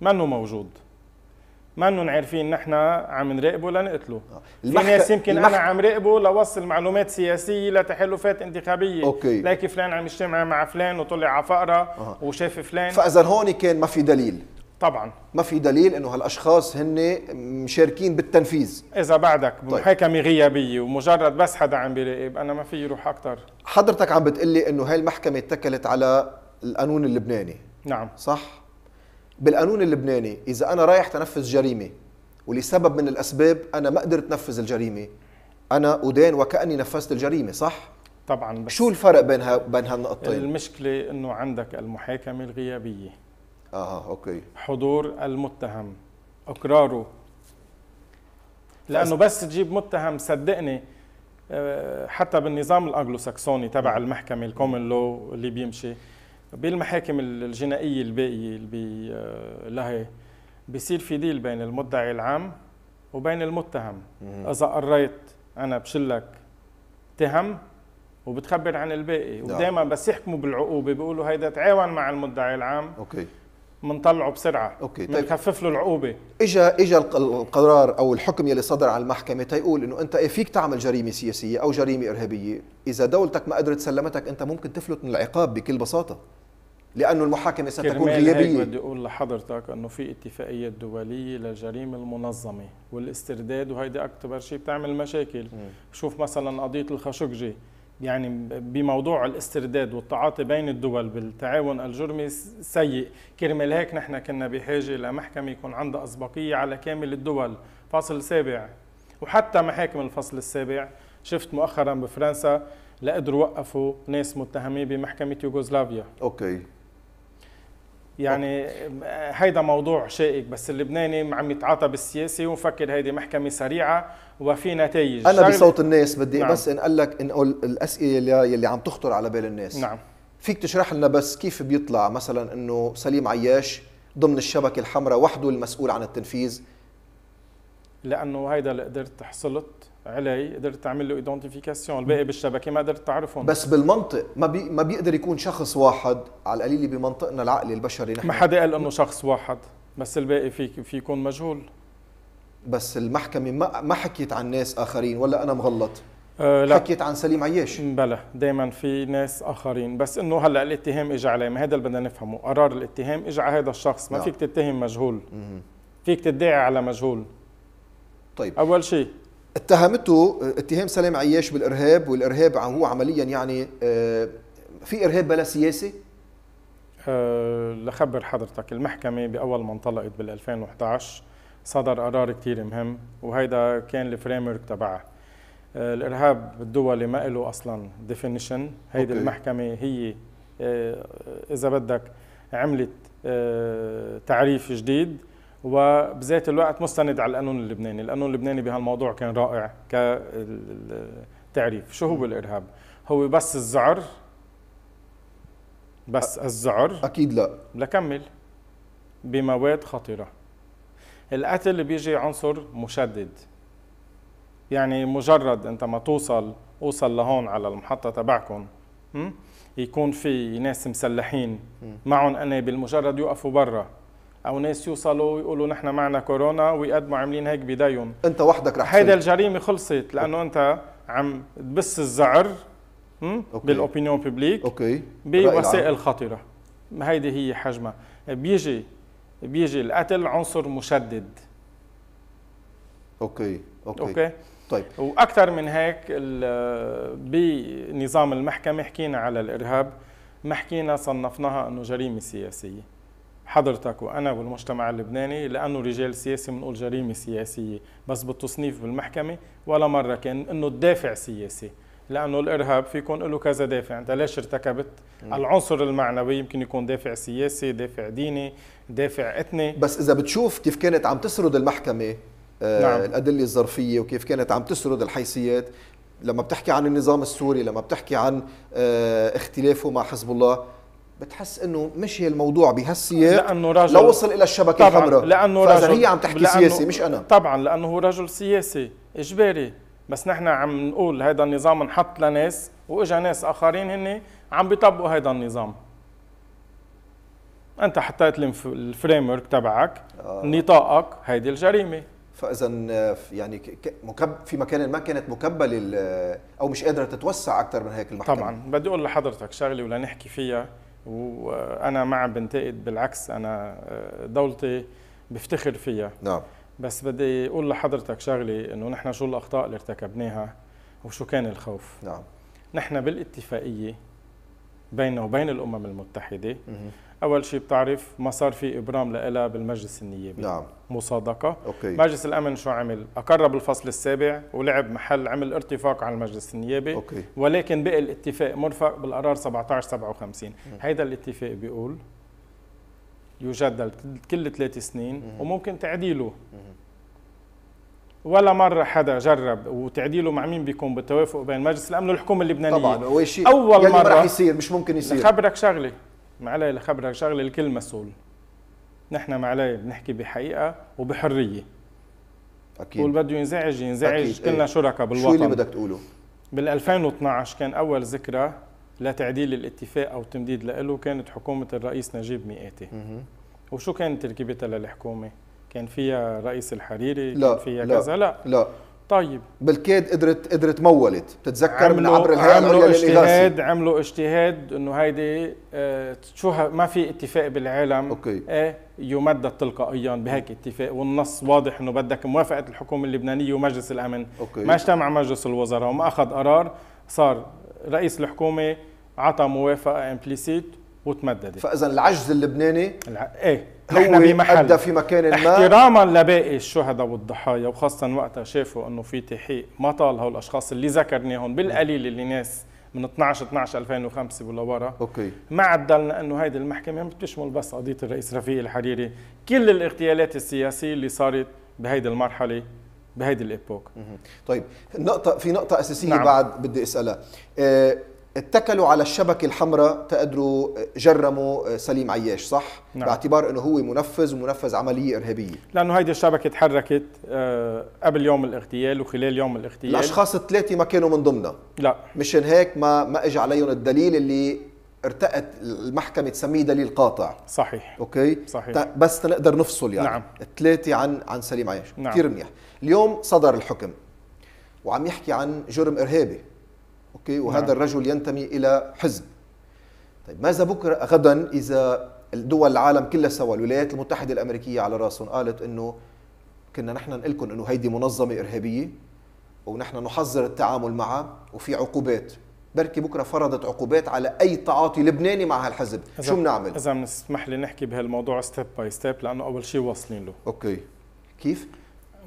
منه موجود ما انه عارفين نحن عم نراقبه لنقتله آه. المحك... في ناس يمكن المحك... انا عم راقبه لوصل معلومات سياسيه لتحالفات انتخابيه أوكي. لكن فلان عم يجتمع مع فلان وطلع على فقره أه. وشاف فلان فاذا هون كان ما في دليل طبعا ما في دليل انه هالاشخاص هن مشاركين بالتنفيذ اذا بعدك محاكمه طيب. غيابيه ومجرد بس حدا عم بيراقب انا ما في يروح اكثر حضرتك عم بتقلي انه هاي المحكمه اتكلت على القانون اللبناني نعم صح بالقانون اللبناني اذا انا رايح تنفذ جريمه ولسبب من الاسباب انا ما قدرت انفذ الجريمه انا ادين وكاني نفذت الجريمه صح طبعا بس شو الفرق بين بين هالنقطتين المشكله انه عندك المحاكمه الغيابيه اه اوكي حضور المتهم اقراره لانه بس تجيب متهم صدقني آه، حتى بالنظام الانجلو ساكسوني تبع المحكمه الكومن لو اللي بيمشي بالمحاكم الجنائيه الباقيه اللي بي آه، لها بيصير في ديل بين المدعي العام وبين المتهم اذا قريت انا بشلك تهم وبتخبر عن الباقي نعم. ودائما بس يحكموا بالعقوبه بيقولوا هيدا تعاون مع المدعي العام اوكي بنطلعه بسرعه اوكي طيب بنخفف له العقوبه اجى اجى القرار او الحكم يلي صدر على المحكمه تيقول انه انت إيه فيك تعمل جريمه سياسيه او جريمه ارهابيه اذا دولتك ما قدرت سلمتك انت ممكن تفلت من العقاب بكل بساطه لانه المحاكمه ستكون غيابيه بدي اقول لحضرتك انه في اتفاقيه دوليه للجريمه المنظمه والاسترداد وهيدي اكثر شيء بتعمل مشاكل م. شوف مثلا قضيه الخاشقجي يعني بموضوع الاسترداد والتعاطي بين الدول بالتعاون الجرمي سيء كرمال هيك نحن كنا بحاجة لمحكمة يكون عندها أسبقية على كامل الدول فصل سابع وحتى محاكم الفصل السابع شفت مؤخرا بفرنسا لقدروا وقفوا ناس متهمين بمحكمة يوغوسلافيا أوكي يعني هيدا موضوع شائك بس اللبناني عم يتعاطى بالسياسه ومفكر هيدي محكمه سريعه وفي نتائج انا بصوت الناس بدي نعم. بس انقل لك انقل الاسئله اللي, اللي عم تخطر على بال الناس نعم فيك تشرح لنا بس كيف بيطلع مثلا انه سليم عياش ضمن الشبكه الحمراء وحده المسؤول عن التنفيذ لانه هيدا اللي قدرت حصلت عليه قدرت تعمل له ايدنتيفيكاسيون الباقي بالشبكه ما قدرت تعرفهم بس بالمنطق ما بي ما بيقدر يكون شخص واحد على القليل بمنطقنا العقلي البشري نحن ما حدا قال انه شخص واحد بس الباقي في في يكون مجهول بس المحكمه ما ما حكيت عن ناس اخرين ولا انا مغلط أه لا. حكيت عن سليم عياش بلا دائما في ناس اخرين بس انه هلا الاتهام اجى عليه ما هذا اللي بدنا نفهمه قرار الاتهام اجى على هذا الشخص ما لا. نعم. فيك تتهم مجهول فيك تدعي على مجهول طيب اول شيء اتهمته اتهام سلام عياش بالارهاب والارهاب هو عمليا يعني آه، في ارهاب بلا سياسه أه لخبر حضرتك المحكمه باول ما انطلقت بال 2011 صدر قرار كثير مهم وهيدا كان الفريم ورك تبعه آه، الارهاب الدولي ما له اصلا ديفينيشن هيدي أوكي. المحكمه هي آه، اذا بدك عملت تعريف جديد وبذات الوقت مستند على القانون اللبناني القانون اللبناني بهالموضوع كان رائع كتعريف شو هو الإرهاب هو بس الذعر بس الذعر أكيد لا لكمل بمواد خطيرة القتل بيجي عنصر مشدد يعني مجرد انت ما توصل اوصل لهون على المحطه تبعكم يكون في ناس مسلحين معهم انا بالمجرد يوقفوا برا او ناس يوصلوا ويقولوا نحن معنا كورونا ويقدموا عاملين هيك بدايهم انت وحدك رح هيدا الجريمه خلصت لانه انت عم تبس الزعر بالاوبينيون بيبليك اوكي بوسائل خطره هيدي هي حجمها بيجي بيجي القتل عنصر مشدد اوكي اوكي, أوكي. طيب واكثر من هيك بنظام المحكمه حكينا على الارهاب ما حكينا صنفناها انه جريمه سياسيه حضرتك وانا والمجتمع اللبناني لانه رجال سياسي بنقول جريمه سياسيه بس بالتصنيف بالمحكمه ولا مره كان انه الدافع سياسي لانه الارهاب فيكون له كذا دافع انت ليش ارتكبت مم. العنصر المعنوي يمكن يكون دافع سياسي دافع ديني دافع اثني بس اذا بتشوف كيف كانت عم تسرد المحكمه آه، نعم. الادله الظرفيه وكيف كانت عم تسرد الحيثيات لما بتحكي عن النظام السوري لما بتحكي عن آه، اختلافه مع حزب الله بتحس انه مشي الموضوع بهالسياق لانه رجل لو وصل الى الشبكه الحمراء لانه رجل هي عم تحكي لأنه سياسي مش انا طبعا لانه هو رجل سياسي اجباري بس نحن عم نقول هذا النظام انحط لناس واجا ناس اخرين هن عم بيطبقوا هذا النظام انت حطيت الفريم ورك تبعك آه. نطاقك هيدي الجريمه فاذا آه، يعني مكب في مكان ما كانت مكبله آه، او مش قادره تتوسع اكثر من هيك المحكمه طبعا بدي اقول لحضرتك شغله ولنحكي فيها وانا ما عم بنتقد بالعكس انا آه، دولتي بفتخر فيها نعم بس بدي اقول لحضرتك شغله انه نحن شو الاخطاء اللي ارتكبناها وشو كان الخوف نعم نحن بالاتفاقيه بيننا وبين الامم المتحده مه. اول شيء بتعرف ما صار في ابرام لها بالمجلس النيابي نعم مصادقه أوكي. مجلس الامن شو عمل اقرب الفصل السابع ولعب محل عمل ارتفاق على المجلس النيابي أوكي. ولكن بقي الاتفاق مرفق بالقرار 1757 هيدا الاتفاق بيقول يجدل كل ثلاث سنين مم. وممكن تعديله مم. ولا مرة حدا جرب وتعديله مع مين بيكون بالتوافق بين مجلس الأمن والحكومة اللبنانية طبعا هو شيء أول يعني مرة رح يصير مش ممكن يصير خبرك شغلة معلي لخبرك شغله الكل مسؤول نحن معلي بنحكي بحقيقه وبحريه اكيد واللي بده ينزعج ينزعج كلنا ايه. شركاء بالوطن شو اللي بدك تقوله؟ بال 2012 كان اول ذكرى لتعديل الاتفاق او تمديد له كانت حكومه الرئيس نجيب مئاتي وشو كانت تركيبتها للحكومه؟ كان فيها رئيس الحريري لا كان فيها لا كذا لا لا طيب بالكاد قدرت قدرت مولت بتتذكر من عبر الهيئه عملوا اجتهاد عملوا اجتهاد انه هيدي آه شو ما في اتفاق بالعالم اوكي آه يمدد تلقائيا بهيك اتفاق والنص واضح انه بدك موافقه الحكومه اللبنانيه ومجلس الامن أوكي. ما اجتمع مجلس الوزراء وما اخذ قرار صار رئيس الحكومه عطى موافقه امبليسيت وتمددت فاذا العجز اللبناني الع... ايه هو بمحل ادى في مكان ما احتراما لباقي الشهداء والضحايا وخاصه وقتها شافوا انه في تحقيق ما طال هول الاشخاص اللي ذكرناهم بالقليل اللي ناس من 12 12 2005 ولا ورا اوكي ما عدلنا انه هيدي المحكمه ما بتشمل بس قضيه الرئيس رفيق الحريري كل الاغتيالات السياسيه اللي صارت بهيدي المرحله بهيدي الابوك طيب نقطه في نقطه اساسيه نعم. بعد بدي اسالها آه، اتكلوا على الشبكة الحمراء تقدروا جرموا آه، سليم عياش صح؟ نعم. باعتبار انه هو منفذ ومنفذ عملية ارهابية لانه هيدي الشبكة تحركت آه، قبل يوم الاغتيال وخلال يوم الاغتيال الاشخاص الثلاثة ما كانوا من ضمنها لا مشان هيك ما ما اجى عليهم الدليل اللي ارتقت المحكمة تسميه دليل قاطع صحيح اوكي صحيح بس تنقدر نفصل يعني نعم. الثلاثة عن عن سليم عياش نعم. كثير منيح اليوم صدر الحكم وعم يحكي عن جرم ارهابي اوكي وهذا نعم. الرجل ينتمي الى حزب طيب ماذا بكره غدا اذا الدول العالم كلها سوا الولايات المتحده الامريكيه على راسهم قالت انه كنا نحن نقول لكم انه هيدي منظمه ارهابيه ونحن نحذر التعامل معها وفي عقوبات بركي بكره فرضت عقوبات على اي تعاطي لبناني مع هالحزب شو بنعمل اذا بنسمح لي نحكي بهالموضوع ستيب باي ستيب لانه اول شيء واصلين له اوكي كيف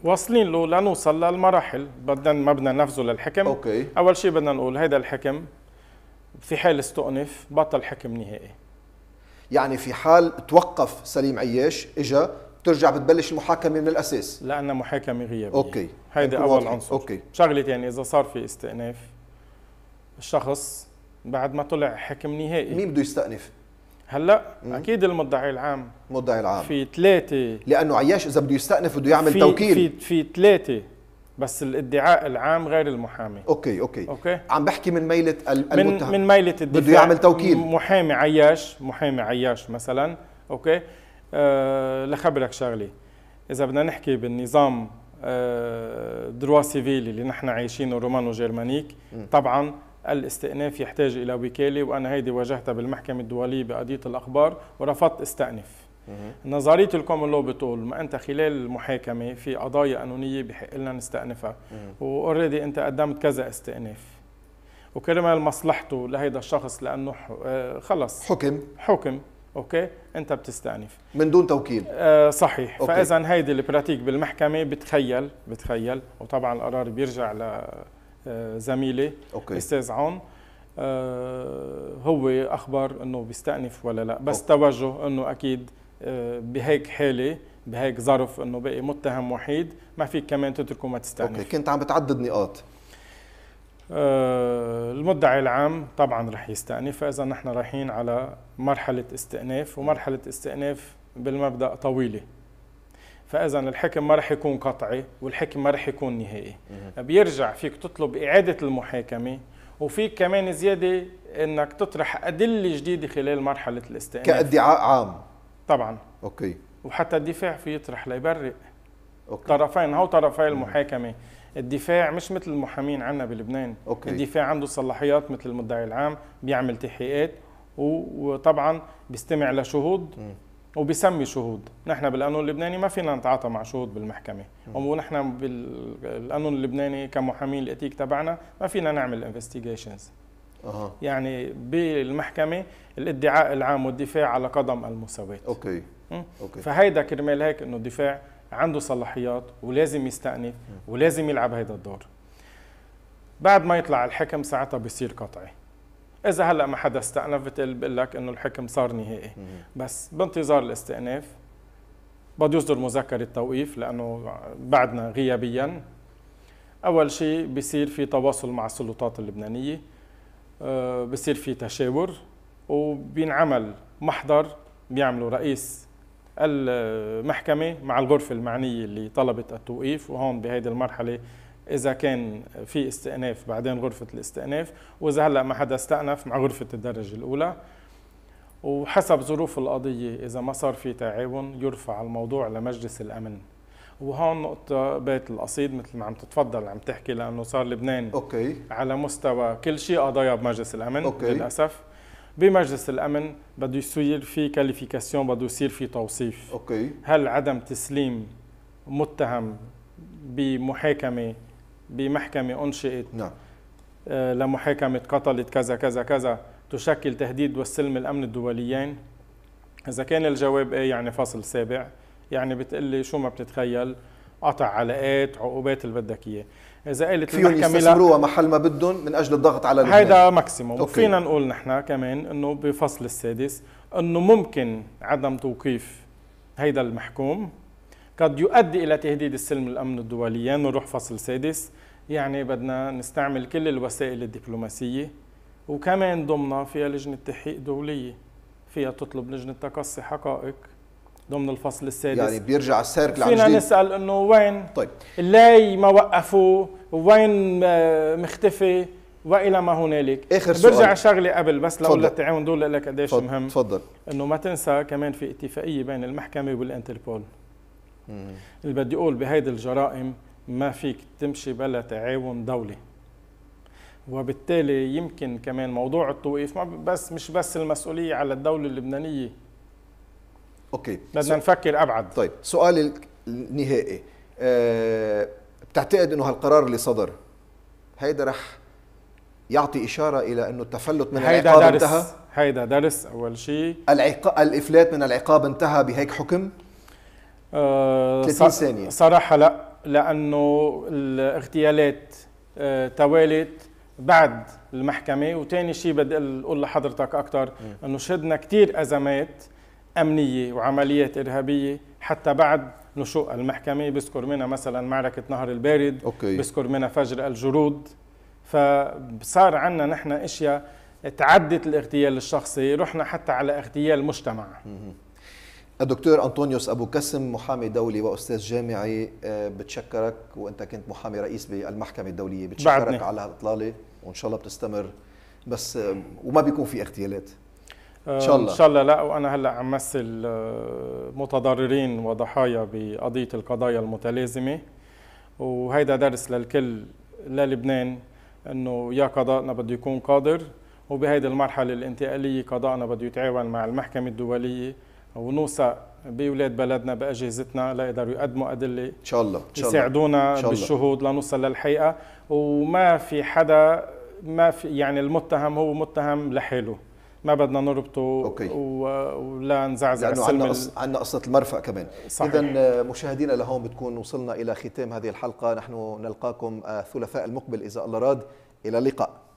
واصلين له لنوصل للمراحل بدنا ما بدنا نفذه للحكم أوكي. اول شيء بدنا نقول هذا الحكم في حال استؤنف بطل حكم نهائي يعني في حال توقف سليم عياش اجا ترجع بتبلش المحاكمه من الاساس لانها محاكمه غيابيه اوكي هيدا اول واضح. عنصر اوكي شغله ثانيه اذا صار في استئناف الشخص بعد ما طلع حكم نهائي مين بده يستأنف؟ هلا اكيد المدعي العام المدعي العام في ثلاثه لانه عياش اذا بده يستأنف بده يعمل في توكيل في في ثلاثه بس الادعاء العام غير المحامي اوكي اوكي اوكي عم بحكي من ميله المتهم من من ميله الدفاع بده يعمل توكيل محامي عياش محامي عياش مثلا اوكي أه لخبرك شغله اذا بدنا نحكي بالنظام أه دروا سيفيل اللي نحن عايشينه رومانو جيرمانيك طبعا الاستئناف يحتاج إلى وكالة وأنا هيدي واجهتها بالمحكمة الدولية بقضية الأخبار ورفضت استأنف نظريه الكومن لو بتقول ما انت خلال المحاكمه في قضايا قانونيه بحق لنا نستأنفها واوريدي انت قدمت كذا استئناف وكرمال مصلحته لهيدا الشخص لانه آه، خلص حكم حكم اوكي انت بتستأنف من دون توكيل آه صحيح فاذا هيدي البراتيك بالمحكمه بتخيل بتخيل وطبعا القرار بيرجع ل آه، زميلي أوكي. استاذ عون آه، هو اخبر انه بيستأنف ولا لا بس أوكي. توجه انه اكيد آه، بهيك حاله بهيك ظرف انه بقي متهم وحيد ما فيك كمان تتركه ما تستأنف اوكي كنت عم بتعدد نقاط المدعي العام طبعا رح يستأنف فاذا نحن رايحين على مرحله استئناف ومرحله استئناف بالمبدا طويله فاذا الحكم ما رح يكون قطعي والحكم ما رح يكون نهائي بيرجع فيك تطلب اعاده المحاكمه وفيك كمان زياده انك تطرح ادله جديده خلال مرحله الاستئناف كادعاء عام طبعا اوكي وحتى الدفاع في يطرح ليبرئ أوكي. طرفين هو طرفي المحاكمه الدفاع مش مثل المحامين عنا بلبنان أوكي. الدفاع عنده صلاحيات مثل المدعي العام بيعمل تحقيقات وطبعا بيستمع لشهود م. وبيسمي شهود نحن بالقانون اللبناني ما فينا نتعاطى مع شهود بالمحكمه ونحن بالقانون اللبناني كمحامين الاتيك تبعنا ما فينا نعمل انفستيجيشنز أه. يعني بالمحكمه الادعاء العام والدفاع على قدم المساواه اوكي اوكي فهيدا كرمال هيك انه الدفاع عنده صلاحيات ولازم يستأنف ولازم يلعب هيدا الدور بعد ما يطلع الحكم ساعتها بيصير قطعي اذا هلا ما حدا استأنف بتقول بقول لك انه الحكم صار نهائي بس بانتظار الاستئناف بده يصدر مذكرة توقيف لانه بعدنا غيابيا اول شيء بصير في تواصل مع السلطات اللبنانيه آه، بصير في تشاور وبينعمل محضر بيعملوا رئيس المحكمه مع الغرفه المعنيه اللي طلبت التوقيف وهون بهيدي المرحله اذا كان في استئناف بعدين غرفه الاستئناف واذا هلا ما حدا استأنف مع غرفه الدرجه الاولى وحسب ظروف القضيه اذا ما صار في تعاون يرفع الموضوع لمجلس الامن وهون نقطة بيت القصيد مثل ما عم تتفضل عم تحكي لأنه صار لبنان أوكي. على مستوى كل شيء قضايا بمجلس الأمن أوكي. للأسف بمجلس الامن بده يصير في كاليفيكاسيون بده يصير في توصيف اوكي هل عدم تسليم متهم بمحاكمه بمحكمة أنشئت نعم. آه، لمحاكمة قتلت كذا كذا كذا تشكل تهديد والسلم الأمن الدوليين إذا كان الجواب إيه يعني فصل سابع يعني بتقلي شو ما بتتخيل قطع علاقات عقوبات اللي بدك اياه اذا قالت فيهم يستثمروها محل ما بدهم من اجل الضغط على لبنان هيدا ماكسيموم فينا نقول نحن كمان انه بفصل السادس انه ممكن عدم توقيف هيدا المحكوم قد يؤدي إلى تهديد السلم الأمن الدوليا نروح فصل سادس يعني بدنا نستعمل كل الوسائل الدبلوماسية وكمان ضمنها فيها لجنة تحقيق دولية فيها تطلب لجنة تقصي حقائق ضمن الفصل السادس يعني بيرجع السيرك عن فينا نسأل انه وين طيب اللي ما وقفوا وين آه، مختفي والى ما هنالك اخر سؤال برجع شغله قبل بس لو للتعاون دول لك قديش مهم تفضل انه ما تنسى كمان في اتفاقيه بين المحكمه والانتربول اللي بدي اقول بهيدي الجرائم ما فيك تمشي بلا تعاون دولي وبالتالي يمكن كمان موضوع التوقيف ما بس مش بس المسؤوليه على الدوله اللبنانيه اوكي بدنا نفكر ابعد طيب سؤالي النهائي أه بتعتقد انه هالقرار اللي صدر هيدا رح يعطي اشاره الى انه التفلت من هيدا العقاب درس انتهى هيدا درس اول شيء العقاب الافلات من العقاب انتهى بهيك حكم 30 آه، ثانية صراحة لا لأنه الاغتيالات آه، توالت بعد المحكمة وتاني شيء بدي أقول لحضرتك أكثر أنه شهدنا كثير أزمات أمنية وعمليات إرهابية حتى بعد نشوء المحكمة بذكر منها مثلا معركة نهر البارد أوكي. بذكر منها فجر الجرود فصار عندنا نحن أشياء تعدت الاغتيال الشخصي رحنا حتى على اغتيال مجتمع الدكتور أنطونيوس أبو كسم محامي دولي وأستاذ جامعي آه، بتشكرك وأنت كنت محامي رئيس بالمحكمة الدولية بتشكرك بعدني. على الاطلاله وإن شاء الله بتستمر بس آه، وما بيكون في اغتيالات آه، ان شاء الله ان شاء الله لا وانا هلا عم مثل متضررين وضحايا بقضيه القضايا المتلازمه وهيدا درس للكل للبنان انه يا قضاءنا بده يكون قادر وبهيدي المرحله الانتقاليه قضاءنا بده يتعاون مع المحكمه الدوليه ونوصى باولاد بلدنا باجهزتنا ليقدروا يقدموا ادله ان شاء الله إن شاء الله. يساعدونا بالشهود لنوصل للحقيقه وما في حدا ما في يعني المتهم هو متهم لحاله ما بدنا نربطه أوكي. ولا نزعزع لانه عندنا قص... عندنا قصه المرفأ كمان اذا مشاهدينا لهون بتكون وصلنا الى ختام هذه الحلقه نحن نلقاكم آه، الثلاثاء المقبل اذا الله راد الى اللقاء